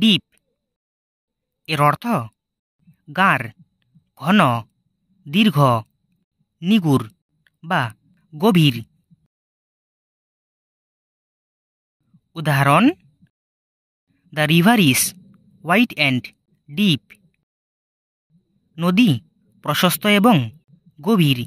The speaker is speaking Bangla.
ডিপ এর অর্থ গার ঘন দীর্ঘ নিগুর বা গভীর উদাহরণ the river is white and deep নদী প্রশস্ত এবং গভীর